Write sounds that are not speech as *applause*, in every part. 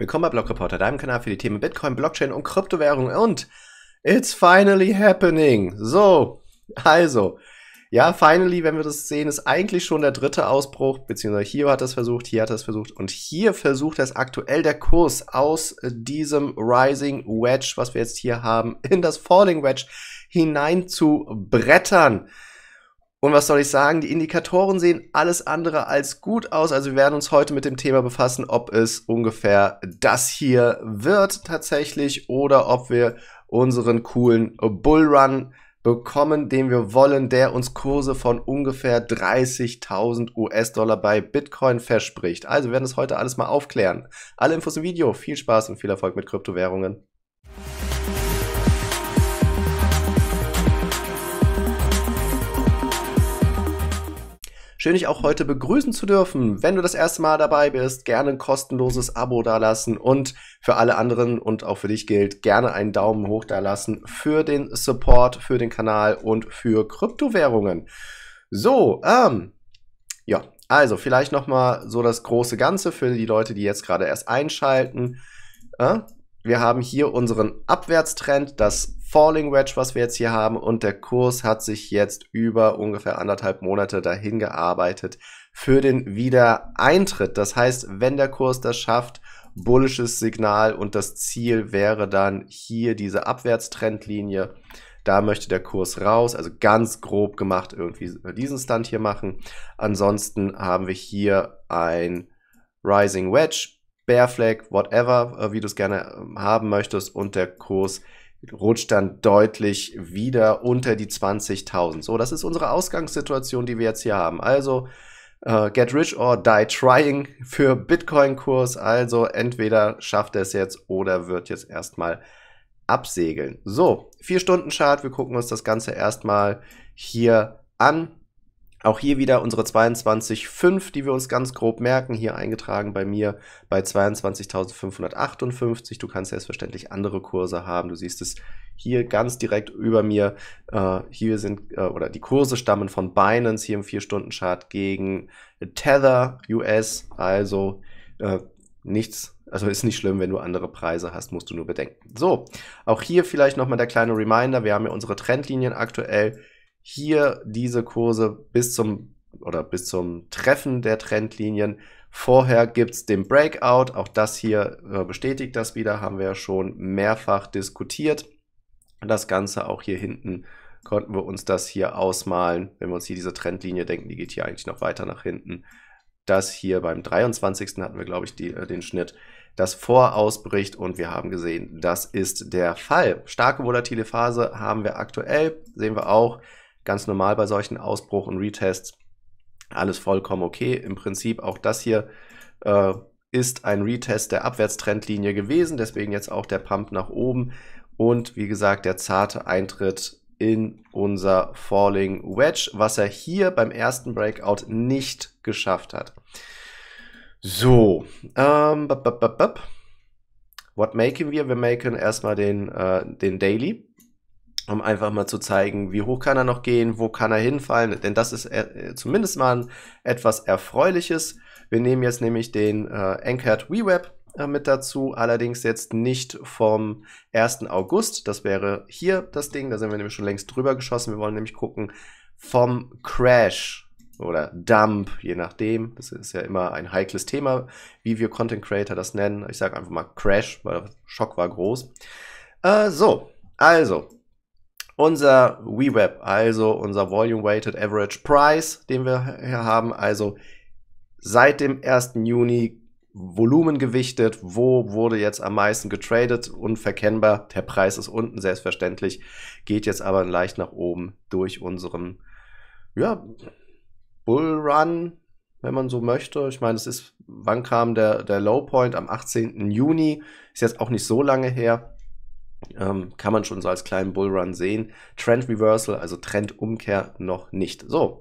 Willkommen bei Block Reporter, deinem Kanal für die Themen Bitcoin, Blockchain und Kryptowährung und it's finally happening. So, also, ja, finally, wenn wir das sehen, ist eigentlich schon der dritte Ausbruch, beziehungsweise hier hat es versucht, hier hat es versucht und hier versucht das aktuell der Kurs aus diesem Rising Wedge, was wir jetzt hier haben, in das Falling Wedge hinein zu brettern. Und was soll ich sagen? Die Indikatoren sehen alles andere als gut aus. Also wir werden uns heute mit dem Thema befassen, ob es ungefähr das hier wird tatsächlich oder ob wir unseren coolen Bullrun bekommen, den wir wollen, der uns Kurse von ungefähr 30.000 US-Dollar bei Bitcoin verspricht. Also wir werden das heute alles mal aufklären. Alle Infos im Video. Viel Spaß und viel Erfolg mit Kryptowährungen. Schön, dich auch heute begrüßen zu dürfen. Wenn du das erste Mal dabei bist, gerne ein kostenloses Abo dalassen und für alle anderen und auch für dich gilt, gerne einen Daumen hoch dalassen für den Support, für den Kanal und für Kryptowährungen. So, ähm, ja, also vielleicht nochmal so das große Ganze für die Leute, die jetzt gerade erst einschalten. Äh, wir haben hier unseren Abwärtstrend, das Falling Wedge, was wir jetzt hier haben. Und der Kurs hat sich jetzt über ungefähr anderthalb Monate dahin gearbeitet für den Wiedereintritt. Das heißt, wenn der Kurs das schafft, bullisches Signal und das Ziel wäre dann hier diese Abwärtstrendlinie. Da möchte der Kurs raus, also ganz grob gemacht irgendwie diesen Stand hier machen. Ansonsten haben wir hier ein Rising Wedge, Bear Flag, whatever, äh, wie du es gerne ähm, haben möchtest und der Kurs rutscht dann deutlich wieder unter die 20.000. So, das ist unsere Ausgangssituation, die wir jetzt hier haben. Also äh, get rich or die trying für Bitcoin-Kurs. Also entweder schafft er es jetzt oder wird jetzt erstmal absegeln. So, 4-Stunden-Chart. Wir gucken uns das Ganze erstmal hier an. Auch hier wieder unsere 22,5, die wir uns ganz grob merken, hier eingetragen bei mir bei 22.558. Du kannst selbstverständlich andere Kurse haben. Du siehst es hier ganz direkt über mir. Äh, hier sind, äh, oder die Kurse stammen von Binance hier im 4-Stunden-Chart gegen Tether US. Also äh, nichts also ist nicht schlimm, wenn du andere Preise hast, musst du nur bedenken. So, auch hier vielleicht nochmal der kleine Reminder. Wir haben ja unsere Trendlinien aktuell hier diese Kurse bis zum oder bis zum Treffen der Trendlinien. Vorher gibt es den Breakout. Auch das hier äh, bestätigt das wieder, haben wir ja schon mehrfach diskutiert. Das Ganze auch hier hinten konnten wir uns das hier ausmalen. Wenn wir uns hier diese Trendlinie denken, die geht hier eigentlich noch weiter nach hinten. Das hier beim 23. hatten wir, glaube ich, die, äh, den Schnitt, das vorausbricht und wir haben gesehen, das ist der Fall. Starke volatile Phase haben wir aktuell, sehen wir auch Ganz normal bei solchen Ausbruch und Retests. Alles vollkommen okay. Im Prinzip auch das hier äh, ist ein Retest der Abwärtstrendlinie gewesen. Deswegen jetzt auch der Pump nach oben. Und wie gesagt, der zarte Eintritt in unser Falling Wedge, was er hier beim ersten Breakout nicht geschafft hat. So, ähm, bup, what machen wir? Wir machen erstmal den, äh, den Daily um einfach mal zu zeigen, wie hoch kann er noch gehen, wo kann er hinfallen, denn das ist äh, äh zumindest mal etwas Erfreuliches. Wir nehmen jetzt nämlich den äh, Anchored WeWeb äh, mit dazu, allerdings jetzt nicht vom 1. August, das wäre hier das Ding, da sind wir nämlich schon längst drüber geschossen, wir wollen nämlich gucken vom Crash oder Dump, je nachdem, das ist ja immer ein heikles Thema, wie wir Content Creator das nennen, ich sage einfach mal Crash, weil der Schock war groß. Äh, so, also, unser WeWeb, also unser Volume Weighted Average Price, den wir hier haben, also seit dem 1. Juni Volumen gewichtet, wo wurde jetzt am meisten getradet, unverkennbar, der Preis ist unten, selbstverständlich, geht jetzt aber leicht nach oben durch unseren, ja, Bull Run, wenn man so möchte. Ich meine, es ist, wann kam der, der Low Point? Am 18. Juni, ist jetzt auch nicht so lange her. Ähm, kann man schon so als kleinen Bullrun sehen. Trend Reversal, also Trendumkehr noch nicht. So,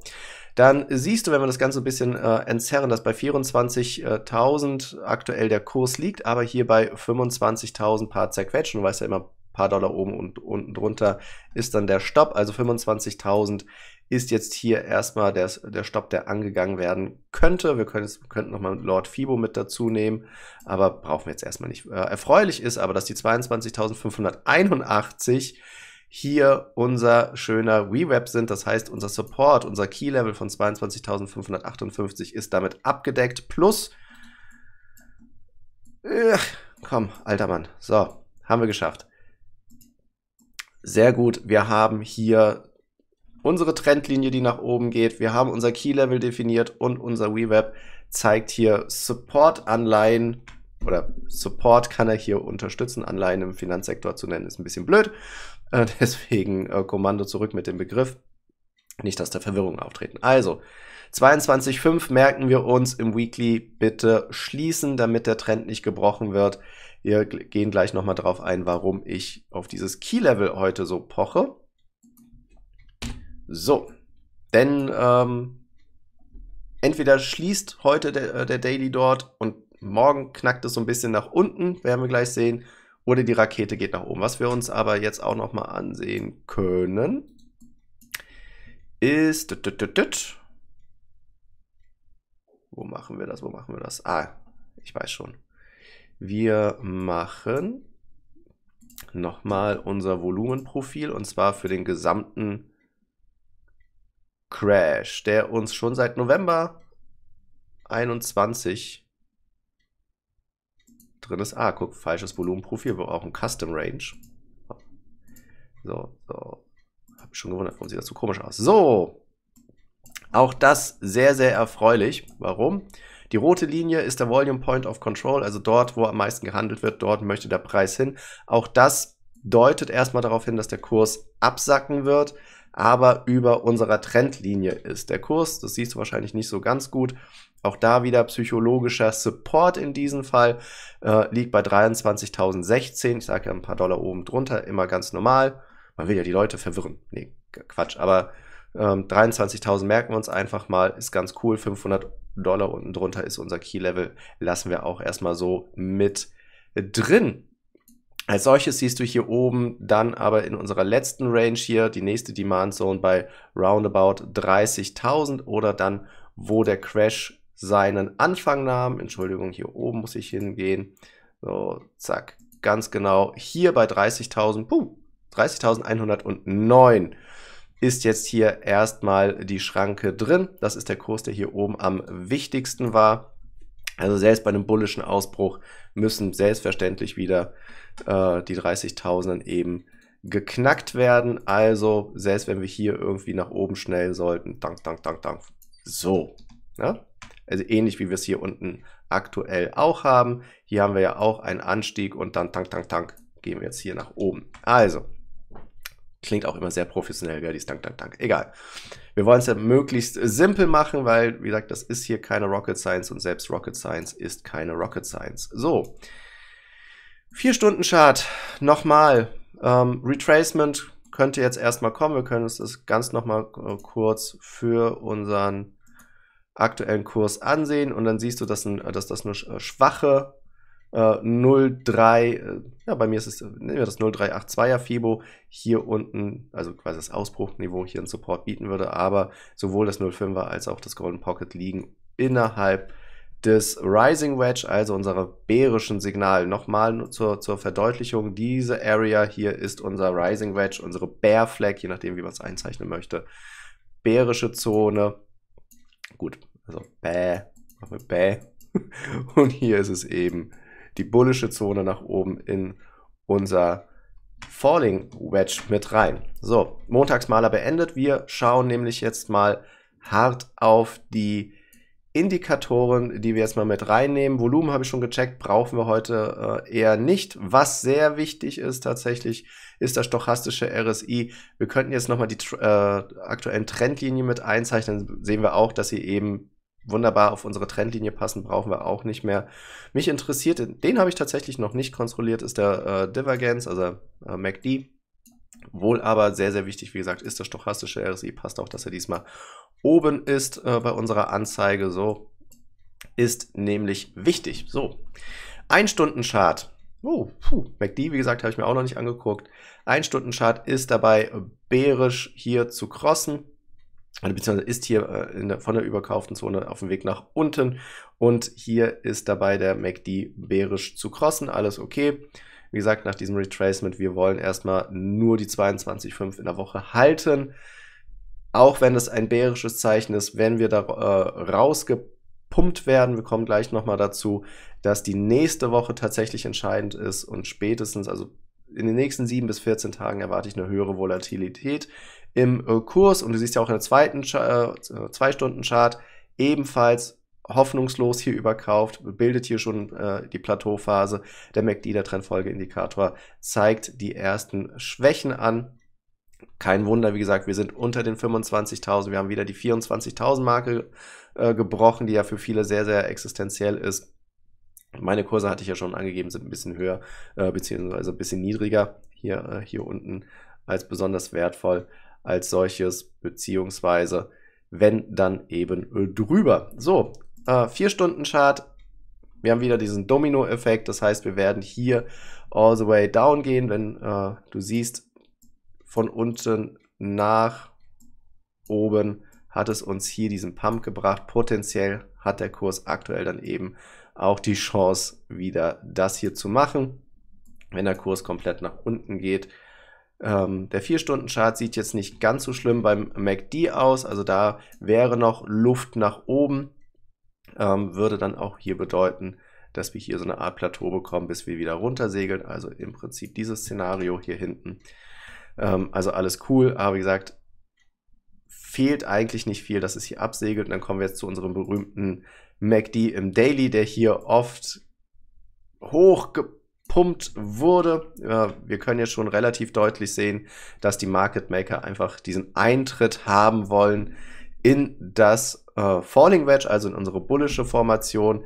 dann siehst du, wenn wir das Ganze ein bisschen äh, entzerren, dass bei 24.000 aktuell der Kurs liegt, aber hier bei 25.000 paar zerquetschen. Du weißt ja immer, paar Dollar oben und unten drunter ist dann der Stopp. Also 25.000 ist jetzt hier erstmal der, der Stopp, der angegangen werden könnte. Wir können jetzt, könnten nochmal Lord Fibo mit dazu nehmen, aber brauchen wir jetzt erstmal nicht. Äh, erfreulich ist aber, dass die 22.581 hier unser schöner Rewrap sind. Das heißt, unser Support, unser Key-Level von 22.558 ist damit abgedeckt. Plus, äh, komm, alter Mann. So, haben wir geschafft. Sehr gut. Wir haben hier unsere Trendlinie, die nach oben geht. Wir haben unser Key-Level definiert und unser WeWeb zeigt hier Support-Anleihen oder Support kann er hier unterstützen. Anleihen im Finanzsektor zu nennen ist ein bisschen blöd. *laughs* Äh, deswegen äh, Kommando zurück mit dem Begriff. Nicht, dass da Verwirrungen auftreten. Also, 22.5 merken wir uns im Weekly bitte schließen, damit der Trend nicht gebrochen wird. Wir gehen gleich nochmal drauf ein, warum ich auf dieses Key-Level heute so poche. So, denn ähm, entweder schließt heute der, äh, der Daily dort und morgen knackt es so ein bisschen nach unten, werden wir gleich sehen, oder die Rakete geht nach oben. Was wir uns aber jetzt auch nochmal ansehen können, ist... Wo machen wir das? Wo machen wir das? Ah, ich weiß schon. Wir machen nochmal unser Volumenprofil und zwar für den gesamten Crash, der uns schon seit November 21 drin ist. Ah, guck, falsches Volumenprofil, wir brauchen Custom Range. So, so. Hab mich schon gewundert, warum sieht das so komisch aus. So, auch das sehr, sehr erfreulich. Warum? Die rote Linie ist der Volume Point of Control, also dort, wo am meisten gehandelt wird, dort möchte der Preis hin. Auch das deutet erstmal darauf hin, dass der Kurs absacken wird aber über unserer Trendlinie ist. Der Kurs, das siehst du wahrscheinlich nicht so ganz gut, auch da wieder psychologischer Support in diesem Fall, äh, liegt bei 23.016. Ich sage ja ein paar Dollar oben drunter, immer ganz normal. Man will ja die Leute verwirren. Nee, Quatsch, aber ähm, 23.000 merken wir uns einfach mal, ist ganz cool. 500 Dollar unten drunter ist unser Key-Level, lassen wir auch erstmal so mit drin. Als solches siehst du hier oben dann aber in unserer letzten Range hier die nächste Demand Zone bei roundabout 30.000 oder dann, wo der Crash seinen Anfang nahm. Entschuldigung, hier oben muss ich hingehen. So, zack, ganz genau. Hier bei 30.000, puh, 30.109 ist jetzt hier erstmal die Schranke drin. Das ist der Kurs, der hier oben am wichtigsten war. Also selbst bei einem bullischen Ausbruch müssen selbstverständlich wieder äh, die 30.000 eben geknackt werden. Also selbst wenn wir hier irgendwie nach oben schnell sollten, dank, dank, dank, dank. So. Ja? Also ähnlich wie wir es hier unten aktuell auch haben. Hier haben wir ja auch einen Anstieg und dann tank, tank, tank gehen wir jetzt hier nach oben. Also Klingt auch immer sehr professionell, Gerdis, dank, dank, dank. Egal. Wir wollen es ja möglichst äh, simpel machen, weil, wie gesagt, das ist hier keine Rocket Science und selbst Rocket Science ist keine Rocket Science. So. Vier Stunden Chart. Nochmal. Ähm, Retracement könnte jetzt erstmal kommen. Wir können uns das ganz nochmal äh, kurz für unseren aktuellen Kurs ansehen und dann siehst du, dass, ein, dass das eine äh, schwache 03, äh, äh, ja, bei mir ist es, äh, nehmen wir das 0382er FIBO hier unten, also quasi das Ausbruchniveau hier einen Support bieten würde, aber sowohl das 05er als auch das Golden Pocket liegen innerhalb des Rising Wedge, also unserer bärischen Signal. Nochmal zur, zur Verdeutlichung, diese Area hier ist unser Rising Wedge, unsere Bear Flag, je nachdem, wie man es einzeichnen möchte. Bärische Zone. Gut, also bäh, machen wir bäh. *laughs* Und hier ist es eben die bullische Zone nach oben in unser Falling Wedge mit rein. So, Montagsmaler beendet. Wir schauen nämlich jetzt mal hart auf die Indikatoren, die wir jetzt mal mit reinnehmen. Volumen habe ich schon gecheckt, brauchen wir heute äh, eher nicht. Was sehr wichtig ist tatsächlich, ist das stochastische RSI. Wir könnten jetzt nochmal die äh, aktuellen Trendlinien mit einzeichnen, sehen wir auch, dass sie eben wunderbar auf unsere Trendlinie passen, brauchen wir auch nicht mehr. Mich interessiert, den habe ich tatsächlich noch nicht kontrolliert, ist der äh, Divergence, also äh, MACD. Wohl aber sehr, sehr wichtig, wie gesagt, ist der stochastische RSI, passt auch, dass er diesmal oben ist äh, bei unserer Anzeige. So ist nämlich wichtig. So, ein Stunden Chart. Oh, puh, MACD, wie gesagt, habe ich mir auch noch nicht angeguckt. Ein Stunden Chart ist dabei äh, bärisch hier zu crossen also beziehungsweise ist hier äh, der, von der überkauften Zone auf dem Weg nach unten und hier ist dabei der MACD bärisch zu crossen, alles okay. Wie gesagt, nach diesem Retracement, wir wollen erstmal nur die 22,5 in der Woche halten. Auch wenn es ein bärisches Zeichen ist, wenn wir da äh, rausgepumpt werden, wir kommen gleich nochmal dazu, dass die nächste Woche tatsächlich entscheidend ist und spätestens, also in den nächsten 7 bis 14 Tagen erwarte ich eine höhere Volatilität im äh, Kurs und du siehst ja auch in der zweiten äh, äh, zwei Stunden Chart ebenfalls hoffnungslos hier überkauft, bildet hier schon äh, die Plateauphase. Der MACD, der Trendfolgeindikator, zeigt die ersten Schwächen an. Kein Wunder, wie gesagt, wir sind unter den 25.000. Wir haben wieder die 24.000 Marke äh, gebrochen, die ja für viele sehr, sehr existenziell ist. Meine Kurse hatte ich ja schon angegeben, sind ein bisschen höher, äh, beziehungsweise ein bisschen niedriger hier, äh, hier unten als besonders wertvoll als solches, beziehungsweise wenn dann eben drüber. So, äh, 4-Stunden-Chart. Wir haben wieder diesen Domino-Effekt, das heißt, wir werden hier all the way down gehen, wenn äh, du siehst, von unten nach oben hat es uns hier diesen Pump gebracht. Potenziell hat der Kurs aktuell dann eben auch die Chance, wieder das hier zu machen. Wenn der Kurs komplett nach unten geht, ähm, der 4-Stunden-Chart sieht jetzt nicht ganz so schlimm beim MACD aus, also da wäre noch Luft nach oben, ähm, würde dann auch hier bedeuten, dass wir hier so eine Art Plateau bekommen, bis wir wieder runtersegeln, also im Prinzip dieses Szenario hier hinten. Ähm, also alles cool, aber wie gesagt, fehlt eigentlich nicht viel, dass es hier absegelt und dann kommen wir jetzt zu unserem berühmten MACD im Daily, der hier oft hochgepackt gepumpt wurde. Ja, wir können jetzt schon relativ deutlich sehen, dass die Market Maker einfach diesen Eintritt haben wollen in das äh, Falling Wedge, also in unsere bullische Formation.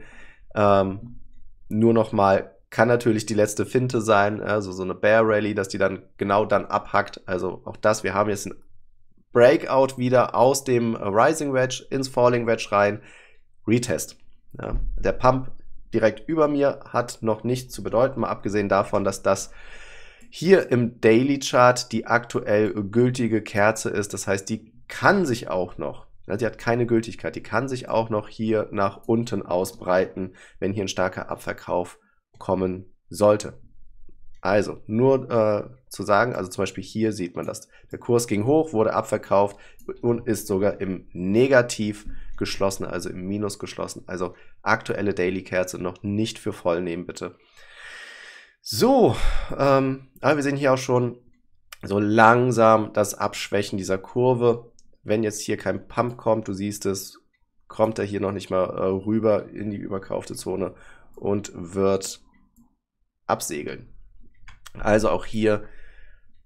Ähm, nur nochmal, kann natürlich die letzte Finte sein, also so eine Bear Rally, dass die dann genau dann abhackt. Also auch das, wir haben jetzt ein Breakout wieder aus dem Rising Wedge ins Falling Wedge rein. Retest. Ja, der Pump direkt über mir hat noch nichts zu bedeuten, mal abgesehen davon, dass das hier im Daily Chart die aktuell gültige Kerze ist. Das heißt, die kann sich auch noch, die hat keine Gültigkeit, die kann sich auch noch hier nach unten ausbreiten, wenn hier ein starker Abverkauf kommen sollte. Also, nur äh, zu sagen, also zum Beispiel hier sieht man das. Der Kurs ging hoch, wurde abverkauft und ist sogar im Negativ geschlossen, also im Minus geschlossen. Also aktuelle Daily Kerze noch nicht für voll nehmen, bitte. So, ähm, aber wir sehen hier auch schon so langsam das Abschwächen dieser Kurve. Wenn jetzt hier kein Pump kommt, du siehst es, kommt er hier noch nicht mal äh, rüber in die überkaufte Zone und wird absegeln. Also auch hier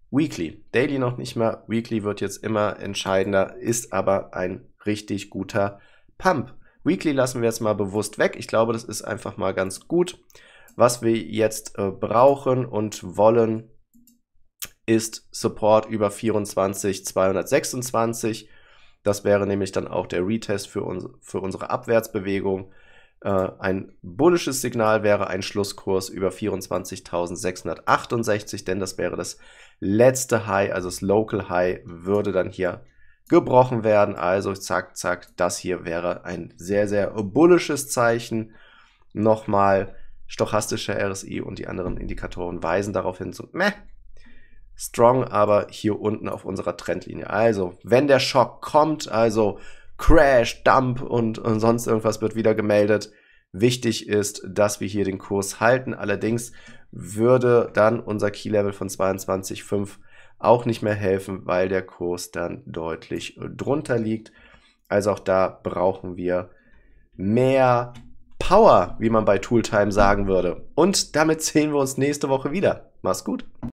Weekly. Daily noch nicht mal. Weekly wird jetzt immer entscheidender, ist aber ein richtig guter Pump. Weekly lassen wir jetzt mal bewusst weg. Ich glaube, das ist einfach mal ganz gut. Was wir jetzt äh, brauchen und wollen, ist Support über 24, 226. Das wäre nämlich dann auch der Retest für, uns, für unsere Abwärtsbewegung. Äh, ein bullisches Signal wäre ein Schlusskurs über 24.668, denn das wäre das letzte High, also das Local High würde dann hier gebrochen werden. Also zack, zack, das hier wäre ein sehr, sehr bullisches Zeichen. Nochmal stochastischer RSI und die anderen Indikatoren weisen darauf hin, zu, meh, strong, aber hier unten auf unserer Trendlinie. Also, wenn der Schock kommt, also Crash, Dump und, und sonst irgendwas wird wieder gemeldet, Wichtig ist, dass wir hier den Kurs halten. Allerdings würde dann unser Key-Level von 22,5 auch nicht mehr helfen, weil der Kurs dann deutlich äh, drunter liegt. Also auch da brauchen wir mehr Power, wie man bei Tooltime sagen würde. Und damit sehen wir uns nächste Woche wieder. Mach's gut.